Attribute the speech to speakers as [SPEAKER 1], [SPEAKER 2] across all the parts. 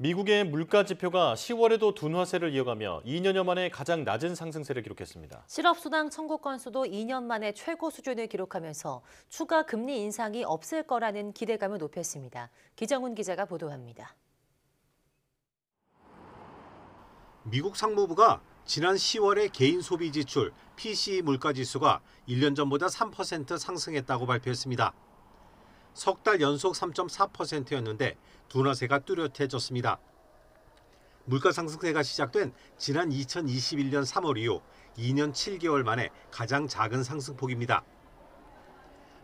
[SPEAKER 1] 미국의 물가 지표가 10월에도 둔화세를 이어가며 2년여 만에 가장 낮은 상승세를 기록했습니다.
[SPEAKER 2] 실업수당 청구 건수도 2년 만에 최고 수준을 기록하면서 추가 금리 인상이 없을 거라는 기대감을 높였습니다. 기정훈 기자가 보도합니다.
[SPEAKER 1] 미국 상무부가 지난 10월에 개인 소비 지출 PCE 물가 지수가 1년 전보다 3% 상승했다고 발표했습니다. 석달 연속 3.4%였는데 둔화세가 뚜렷해졌습니다. 물가상승세가 시작된 지난 2021년 3월 이후 2년 7개월 만에 가장 작은 상승폭입니다.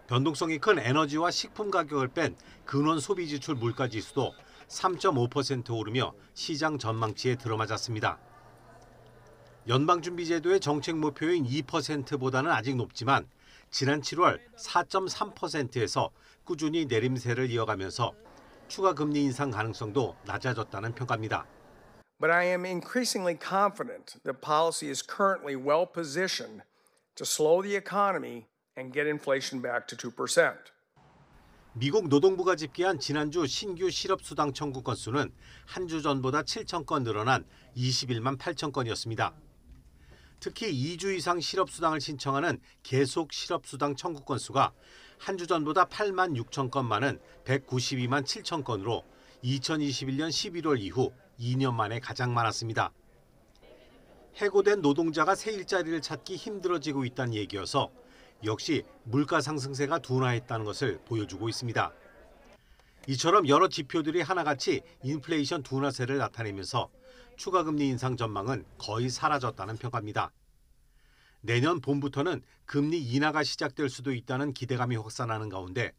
[SPEAKER 1] 변동성이 큰 에너지와 식품 가격을 뺀 근원 소비지출 물가지수도 3.5% 오르며 시장 전망치에 들어맞았습니다. 연방준비제도의 정책 목표인 2%보다는 아직 높지만 지난 7월 4.3%에서 꾸준히 내림세를 이어가면서 추가 금리 인상 가능성도
[SPEAKER 3] 낮아졌다는 평가입니다. But I am increasingly confident that policy is currently well positioned to slow the economy and get inflation back to 2%. 미국 노동부가 집계한 지난주 신규 실업수당 청구 건수는
[SPEAKER 1] 한 주 전보다 7천 건 늘어난 21만 8천 건이었습니다. 특히 2주 이상 실업수당을 신청하는 계속 실업수당 청구 건수가 한 주 전보다 8만 6천 건 많은 192만 7천 건으로 2021년 11월 이후 2년 만에 가장 많았습니다. 해고된 노동자가 새 일자리를 찾기 힘들어지고 있다는 얘기여서 역시 물가 상승세가 둔화했다는 것을 보여주고 있습니다. 이처럼 여러 지표들이 하나같이 인플레이션 둔화세를 나타내면서 추가금리 인상 전망은 거의 사라졌다는 평가입니다. 내년 봄부터는 금리 인하가 시작될 수도 있다는 기대감이 확산하는 가운데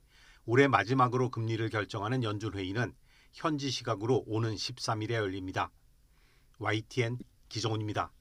[SPEAKER 1] 올해 마지막으로 금리를 결정하는 연준회의는 현지 시각으로 오는 13일에 열립니다. YTN 기정훈입니다.